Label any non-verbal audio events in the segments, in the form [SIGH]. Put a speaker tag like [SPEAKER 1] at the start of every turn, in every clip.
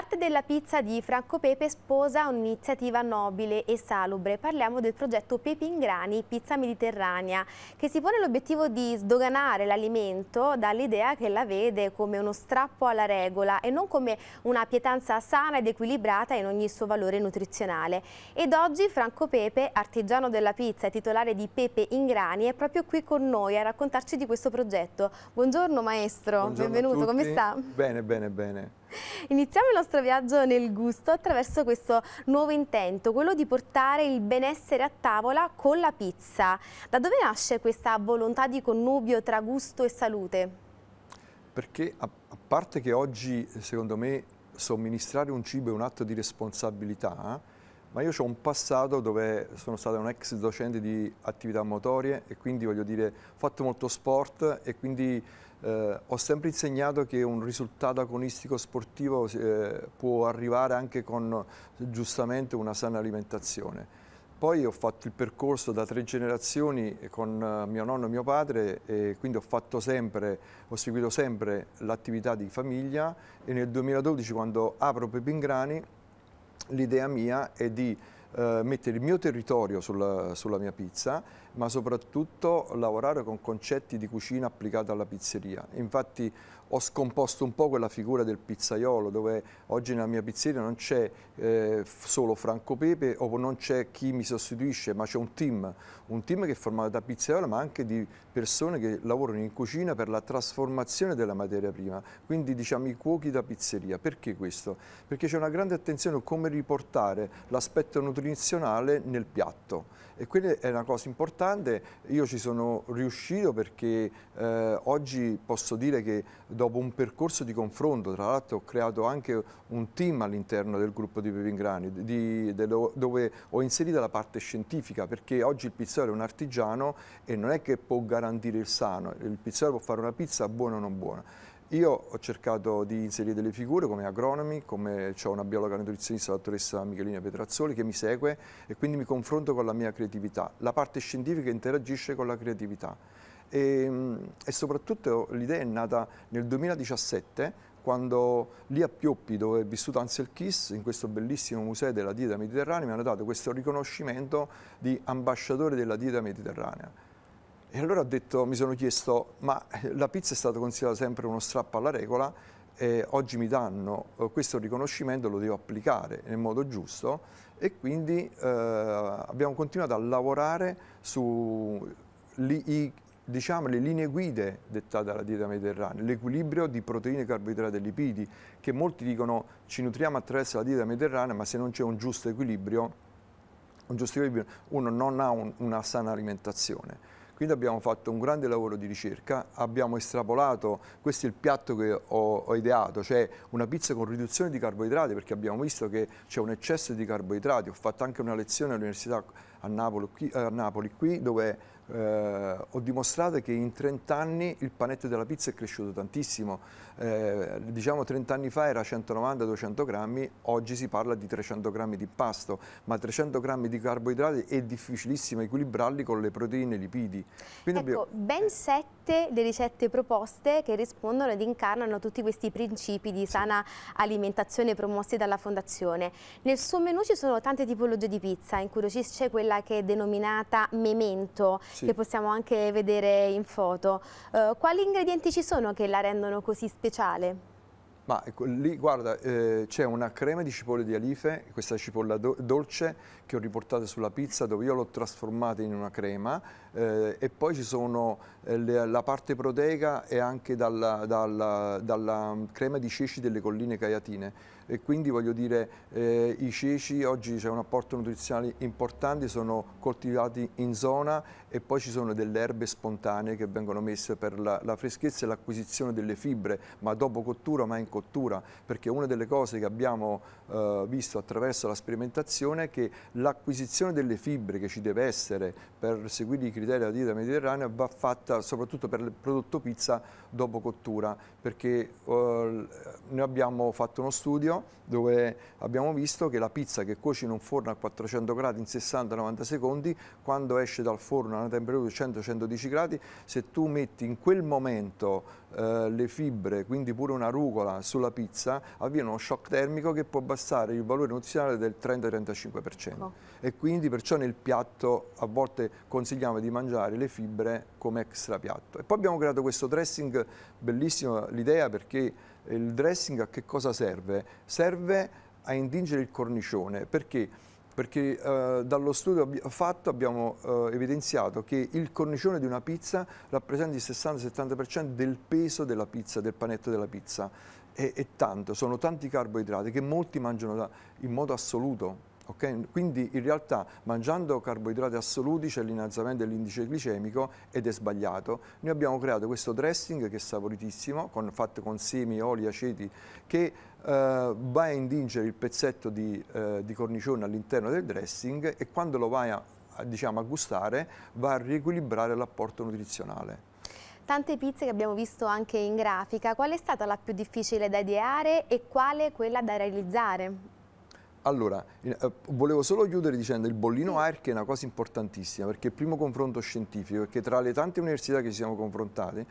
[SPEAKER 1] L'arte della pizza di Franco Pepe sposa un'iniziativa nobile e salubre. Parliamo del progetto Pepe in Grani, Pizza Mediterranea, che si pone l'obiettivo di sdoganare l'alimento dall'idea che la vede come uno strappo alla regola e non come una pietanza sana ed equilibrata in ogni suo valore nutrizionale. Ed oggi Franco Pepe, artigiano della pizza e titolare di Pepe in Grani, è proprio qui con noi a raccontarci di questo progetto. Buongiorno maestro, Buongiorno benvenuto, come sta?
[SPEAKER 2] Bene, bene, bene.
[SPEAKER 1] [LAUGHS] Iniziamo il nostro viaggio nel gusto attraverso questo nuovo intento, quello di portare il benessere a tavola con la pizza. Da dove nasce questa volontà di connubio tra gusto e salute?
[SPEAKER 2] Perché a, a parte che oggi, secondo me, somministrare un cibo è un atto di responsabilità, ma io ho un passato dove sono stato un ex docente di attività motorie e quindi voglio dire, ho fatto molto sport e quindi eh, ho sempre insegnato che un risultato agonistico sportivo eh, può arrivare anche con giustamente una sana alimentazione. Poi ho fatto il percorso da tre generazioni con eh, mio nonno e mio padre e quindi ho, sempre, ho seguito sempre l'attività di famiglia e nel 2012 quando apro Pepingrani l'idea mia è di eh, mettere il mio territorio sulla, sulla, mia pizza, ma soprattutto lavorare con concetti di cucina applicata alla pizzeria. Infatti ho scomposto un po' quella figura del pizzaiolo dove oggi nella mia pizzeria non c'è eh, solo Franco Pepe o non c'è chi mi sostituisce ma c'è un team, un team che è formato da pizzaiolo ma anche di persone che lavorano in cucina per la trasformazione della materia prima, quindi diciamo i cuochi da pizzeria. Perché questo? Perché c'è una grande attenzione a come riportare l'aspetto nutrizionale nel piatto e quella è una cosa importante, io ci sono riuscito perché eh, oggi posso dire che dopo un percorso di confronto, tra l'altro ho creato anche un team all'interno del gruppo di Pepingrani di, de, dove ho inserito la parte scientifica perché oggi il pizzaiolo è un artigiano e non è che può garantire il sano, il pizzaiolo può fare una pizza buona o non buona. Io ho cercato di inserire delle figure come agronomi, come ho una biologa nutrizionista, la dottoressa Michelina Petrazzoli, che mi segue e quindi mi confronto con la mia creatività. La parte scientifica interagisce con la creatività e, ehm, e soprattutto l'idea è nata nel 2017 quando lì a Pioppi, dove è vissuto Ansel Kiss, in questo bellissimo museo della dieta mediterranea, mi hanno dato questo riconoscimento di ambasciatore della dieta mediterranea. E allora detto, mi sono chiesto, ma eh, la pizza è stata considerata sempre uno strappo alla regola, e oggi mi danno eh, questo riconoscimento, lo devo applicare nel modo giusto e quindi eh, abbiamo continuato a lavorare sui diciamo, le linee guide dettate dalla dieta mediterranea, l'equilibrio di proteine, carboidrati e lipidi, che molti dicono ci nutriamo attraverso la dieta mediterranea, ma se non c'è un giusto equilibrio, un giusto equilibrio uno non ha un, una sana alimentazione. Quindi abbiamo fatto un grande lavoro di ricerca, abbiamo estrapolato, questo è il piatto che ho, ho ideato, cioè una pizza con riduzione di carboidrati perché abbiamo visto che c'è un eccesso di carboidrati, ho fatto anche una lezione all'università a, a Napoli qui dove eh, ho dimostrato che in 30 anni il panetto della pizza è cresciuto tantissimo. Eh, diciamo 30 anni fa era 190-200 grammi, oggi si parla di 300 grammi di impasto, ma 300 grammi di carboidrati è difficilissimo equilibrarli con le proteine e i lipidi. Quindi ecco,
[SPEAKER 1] abbiamo... ben 7 le ricette proposte che rispondono ed incarnano tutti questi principi di sana sì. alimentazione promossi dalla Fondazione. Nel suo menù ci sono tante tipologie di pizza, in cui c'è quella che è denominata memento, sì. che possiamo anche vedere in foto. Eh, quali ingredienti ci sono che la rendono così speciale?
[SPEAKER 2] Ma ecco, lì, guarda, eh, c'è una crema di cipolle di alife, questa cipolla do dolce che ho riportato sulla pizza dove io l'ho trasformata in una crema eh, e poi ci sono eh, le, la parte proteica e anche dalla, dalla, dalla crema di ceci delle colline caiatine e quindi voglio dire eh, i ceci oggi c'è un apporto nutrizionale importante, sono coltivati in zona e poi ci sono delle erbe spontanee che vengono messe per la, la freschezza e l'acquisizione delle fibre, ma dopo cottura, ma in cottura, perché una delle cose che abbiamo eh, visto attraverso la sperimentazione è che l'acquisizione delle fibre che ci deve essere per seguire i criteri della dieta mediterranea va fatta soprattutto per il prodotto pizza dopo cottura, perché eh, noi abbiamo fatto uno studio dove abbiamo visto che la pizza che cuoci in un forno a 400 gradi in 60-90 secondi quando esce dal forno a una temperatura di 100-110 gradi se tu metti in quel momento eh, le fibre quindi pure una rugola sulla pizza avviene uno shock termico che può abbassare il valore nutrizionale del 30-35% oh. Ecco. e quindi perciò nel piatto a volte consigliamo di mangiare le fibre come extra piatto e poi abbiamo creato questo dressing bellissimo l'idea perché il dressing a che cosa serve? Serve a indingere il cornicione, perché? Perché eh, dallo studio abbi fatto abbiamo eh, evidenziato che il cornicione di una pizza rappresenta il 60-70% del peso della pizza, del panetto della pizza. E, e tanto, sono tanti carboidrati che molti mangiano da, in modo assoluto, Okay? Quindi in realtà mangiando carboidrati assoluti c'è l'innalzamento dell'indice glicemico ed è sbagliato. Noi abbiamo creato questo dressing che è saporitissimo, con, fatto con semi, oli, aceti, che Uh, eh, vai a indingere il pezzetto di, uh, di cornicione all'interno del dressing e quando lo vai a, a, diciamo, a gustare va a riequilibrare l'apporto nutrizionale.
[SPEAKER 1] Tante pizze che abbiamo visto anche in grafica, qual è stata la più difficile da ideare e quale quella da realizzare?
[SPEAKER 2] Allora, eh, volevo solo chiudere dicendo che il bollino mm. AERC è una cosa importantissima perché è il primo confronto scientifico e che tra le tante università che ci siamo confrontati,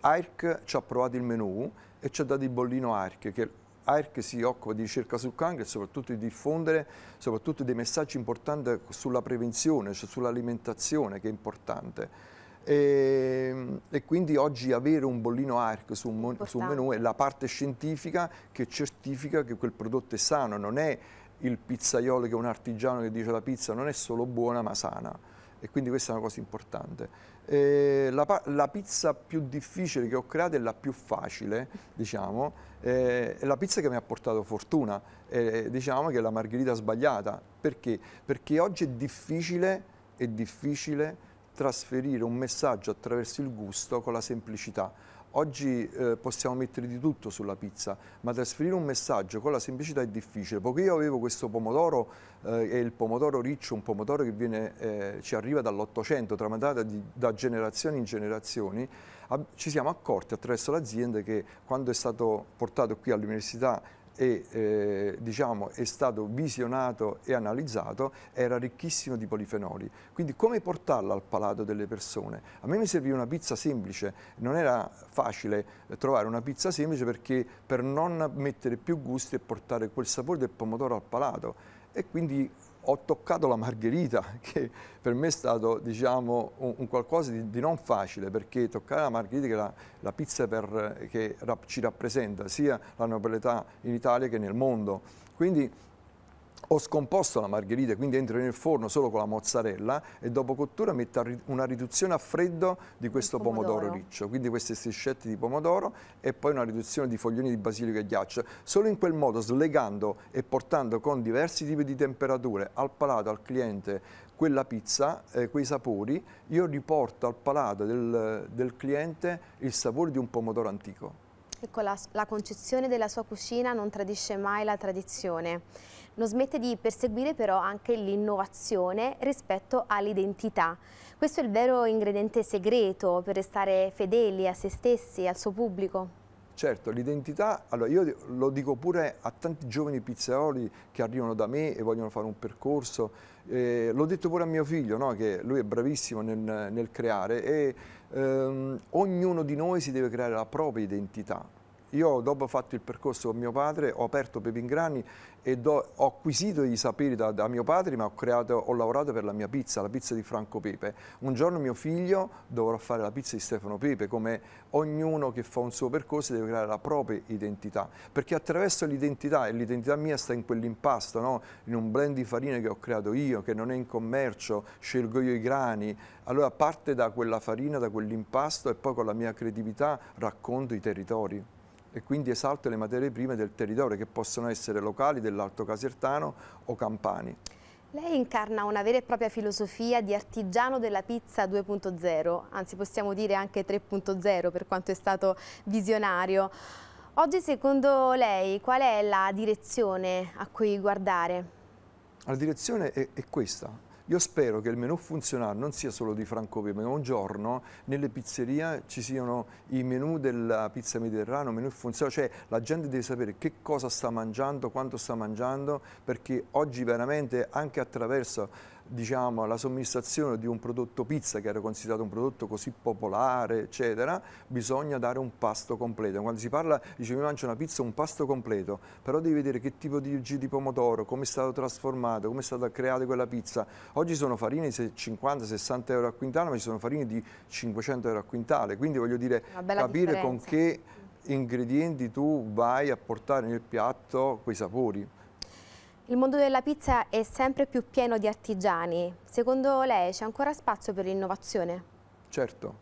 [SPEAKER 2] AERC ci ha provato il menù e ci ha dato il bollino AERC che AERC si occupa di ricerca sul cancro e soprattutto di diffondere soprattutto dei messaggi importanti sulla prevenzione, cioè sull'alimentazione che è importante. E, ehm, e, quindi oggi avere un bollino ARC su un, su un menù è la parte scientifica che certifica che quel prodotto è sano, non è il pizzaiolo che è un artigiano che dice la pizza non è solo buona ma sana e quindi questa è una cosa importante. Eh, la, la, pizza più difficile che ho creato è la più facile, diciamo, è ehm, la pizza che mi ha portato fortuna, eh, diciamo che è la margherita sbagliata. Perché? Perché oggi è difficile, è difficile trasferire un messaggio attraverso il gusto con la semplicità. Oggi eh, possiamo mettere di tutto sulla pizza, ma trasferire un messaggio con la semplicità è difficile. Poiché io avevo questo pomodoro, eh, è il pomodoro riccio, un pomodoro che viene, eh, ci arriva dall'Ottocento, tramandato da generazioni in generazioni, ci siamo accorti attraverso l'azienda che quando è stato portato qui all'università e eh, diciamo, è stato visionato e analizzato era ricchissimo di polifenoli. Quindi come portarla al palato delle persone? A me mi serviva una pizza semplice, non era facile eh, trovare una pizza semplice perché per non mettere più gusti e portare quel sapore del pomodoro al palato e quindi ho toccato la margherita, [LAUGHS] che per me è stato diciamo, un, un, qualcosa di, di, non facile, perché toccare la margherita, che è la, la pizza per, che rap, ci rappresenta, sia la nobiltà in Italia che nel mondo. Quindi ho scomposto la margherita, quindi entro nel forno solo con la mozzarella e dopo cottura metto una riduzione a freddo di questo pomodoro. pomodoro. riccio, quindi queste striscette di pomodoro e poi una riduzione di foglioni di basilico e ghiaccio. Solo in quel modo, slegando e portando con diversi tipi di temperature al palato, al cliente, quella pizza, eh, quei sapori, io riporto al palato del, del cliente il sapore di un pomodoro antico.
[SPEAKER 1] Ecco, la, la concezione della sua cucina non tradisce mai la tradizione non smette di perseguire però anche l'innovazione rispetto all'identità. Questo è il vero ingrediente segreto per restare fedeli a se stessi al suo pubblico.
[SPEAKER 2] Certo, l'identità, allora io lo dico pure a tanti giovani pizzaoli che arrivano da me e vogliono fare un percorso, eh, l'ho detto pure a mio figlio, no? che lui è bravissimo nel, nel creare e ehm, ognuno di noi si deve creare la propria identità, io dopo fatto il percorso con mio padre, ho aperto Pepingrani e ho acquisito i saperi da, da, mio padre, ma ho, creato, ho, lavorato per la mia pizza, la pizza di Franco Pepe. Un giorno mio figlio dovrà fare la pizza di Stefano Pepe, come ognuno che fa un suo percorso deve creare la propria identità, perché attraverso l'identità, e l'identità mia sta in quell'impasto, no? in un blend di farina che ho creato io, che non è in commercio, scelgo io i grani, allora parte da quella farina, da quell'impasto e poi con la mia creatività racconto i territori e quindi esalta le materie prime del territorio che possono essere locali dell'Alto Casertano o campani.
[SPEAKER 1] Lei incarna una vera e propria filosofia di artigiano della pizza 2.0, anzi possiamo dire anche 3.0 per quanto è stato visionario. Oggi secondo lei qual è la direzione a cui guardare?
[SPEAKER 2] La direzione è, è questa, io spero che il menù funzionale non sia solo di Francoviva, ma un giorno nelle pizzerie ci siano i menù della pizza mediterranea, menù funzionale, cioè la gente deve sapere che cosa sta mangiando, quanto sta mangiando, perché oggi veramente anche attraverso diciamo, la somministrazione di un prodotto pizza che era considerato un prodotto così popolare, eccetera, bisogna dare un pasto completo. Quando si parla, dice mi mangio una pizza, un pasto completo, però devi vedere che tipo di G di pomodoro, come è stato trasformato, come è stata creata quella pizza. Oggi sono farine di 50-60 euro a quintale, ma ci sono farine di 500 euro a quintale, quindi voglio dire capire differenza. con che ingredienti tu vai a portare nel piatto quei sapori.
[SPEAKER 1] Il mondo della pizza è sempre più pieno di artigiani. Secondo lei c'è ancora spazio per l'innovazione?
[SPEAKER 2] Certo,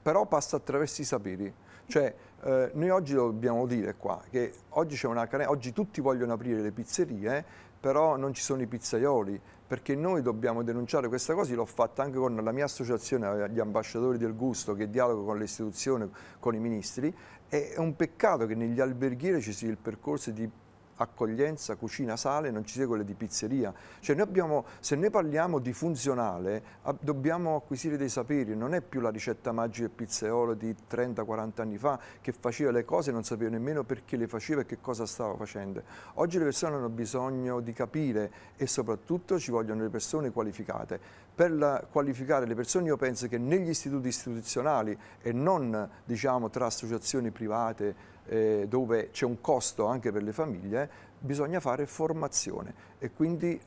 [SPEAKER 2] però passa attraverso i saperi. Cioè, eh, noi oggi dobbiamo dire qua che oggi, una, oggi tutti vogliono aprire le pizzerie, però non ci sono i pizzaioli, perché noi dobbiamo denunciare questa cosa, l'ho fatta anche con la mia associazione, gli ambasciatori del gusto, che dialogo con le istituzioni, con i ministri, è un peccato che negli alberghieri ci sia il percorso di accoglienza, cucina, sale, non ci sia quella di pizzeria. Cioè noi abbiamo, se noi parliamo di funzionale, dobbiamo acquisire dei saperi, non è più la ricetta magica del pizzaiolo di 30-40 anni fa che faceva le cose e non sapeva nemmeno perché le faceva e che cosa stava facendo. Oggi le persone hanno bisogno di capire e soprattutto ci vogliono le persone qualificate. Per la, qualificare le persone io penso che negli istituti istituzionali e non diciamo, tra associazioni private eh, dove c'è un costo anche per le famiglie, bisogna fare formazione e quindi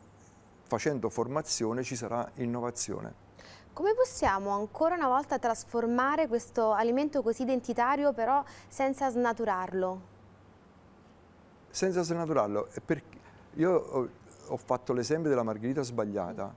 [SPEAKER 2] facendo formazione ci sarà innovazione.
[SPEAKER 1] Come possiamo ancora una volta trasformare questo alimento così identitario però senza snaturarlo?
[SPEAKER 2] Senza snaturarlo, io ho fatto l'esempio della margherita sbagliata,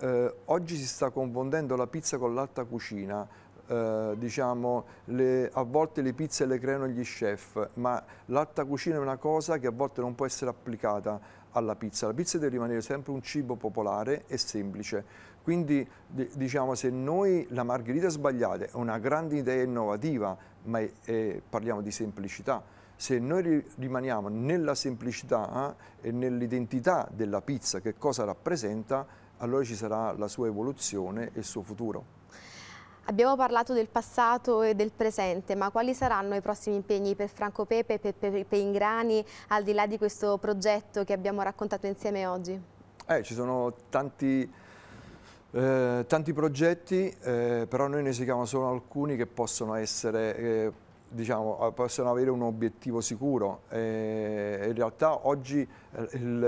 [SPEAKER 2] eh, oggi si sta confondendo la pizza con l'alta cucina, eh, diciamo, le, a volte le pizze le creano gli chef, ma l'alta cucina è una cosa che a volte non può essere applicata alla pizza. La pizza deve rimanere sempre un cibo popolare e semplice. Quindi diciamo se noi la margherita sbagliata è una grande idea innovativa, ma è, è, parliamo di semplicità. Se noi rimaniamo nella semplicità eh, e nell'identità della pizza, che cosa rappresenta, allora ci sarà la sua evoluzione e il suo futuro.
[SPEAKER 1] Abbiamo parlato del passato e del presente, ma quali saranno i prossimi impegni per Franco Pepe e per, per, Ingrani, al di là di questo progetto che abbiamo raccontato insieme oggi?
[SPEAKER 2] Eh, ci sono tanti, eh, tanti progetti, eh, però noi ne seguiamo solo alcuni che possono essere eh, diciamo, eh, possono avere un obiettivo sicuro. E eh, in realtà oggi eh,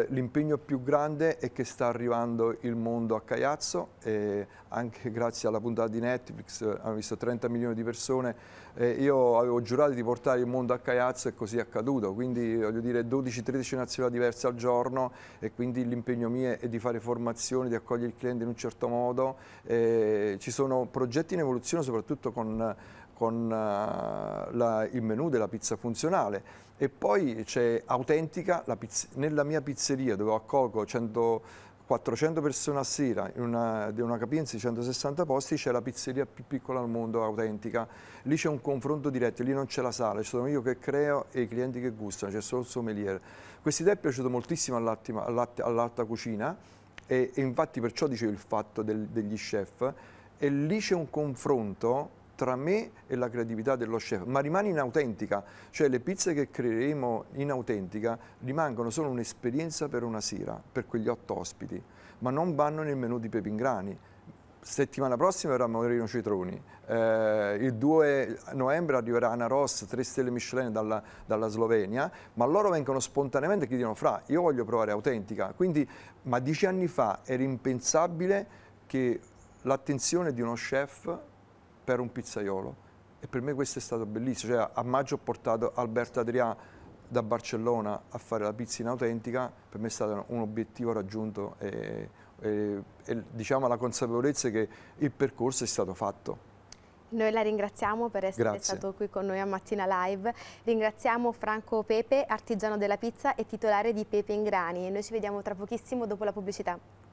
[SPEAKER 2] l'impegno più grande è che sta arrivando il mondo a Caiazzo, e anche [LAUGHS] grazie alla puntata di Netflix hanno visto 30 milioni di persone. E io avevo giurato di portare il mondo a Caiazzo e così è accaduto, quindi voglio dire 12-13 nazionali diverse al giorno e quindi l'impegno mio è di fare formazioni, di accogliere il cliente in un certo modo. E ci sono progetti in evoluzione soprattutto con con uh, la, il menù della pizza funzionale e poi c'è autentica pizza, nella mia pizzeria dove accolgo 100, 400 persone a sera in una, di una capienza di 160 posti c'è la pizzeria più piccola al mondo autentica lì c'è un confronto diretto lì non c'è la sala ci sono io che creo e i clienti che gustano c'è solo il sommelier questa idea è piaciuta moltissimo all'alta cucina e, e, infatti perciò dicevo il fatto del, degli chef e lì c'è un confronto tra me e la creatività dello chef, ma rimane inautentica, cioè le pizze che creeremo inautentica rimangono solo un'esperienza per una sera, per quegli otto ospiti, ma non vanno nel menù di Pepingrani, settimana prossima verrà Moreno Cetroni, eh, il 2 novembre arriverà Ana Ross, 3 stelle Michelin dalla, dalla, Slovenia, ma loro vengono spontaneamente e chiedono fra, io voglio provare autentica, quindi, ma dieci anni fa era impensabile che l'attenzione di uno chef per un pizzaiolo e per me questo è stato bellissimo. Cioè, a maggio ho portato Alberto Adrià da Barcellona a fare la pizza inautentica, per me è stato un obiettivo raggiunto e, e, e diciamo la consapevolezza che il percorso è stato fatto.
[SPEAKER 1] Noi la ringraziamo per essere Grazie. stato qui con noi a Mattina Live. Ringraziamo Franco Pepe, artigiano della pizza e titolare di Pepe Ingrani. E noi ci vediamo tra pochissimo dopo la pubblicità.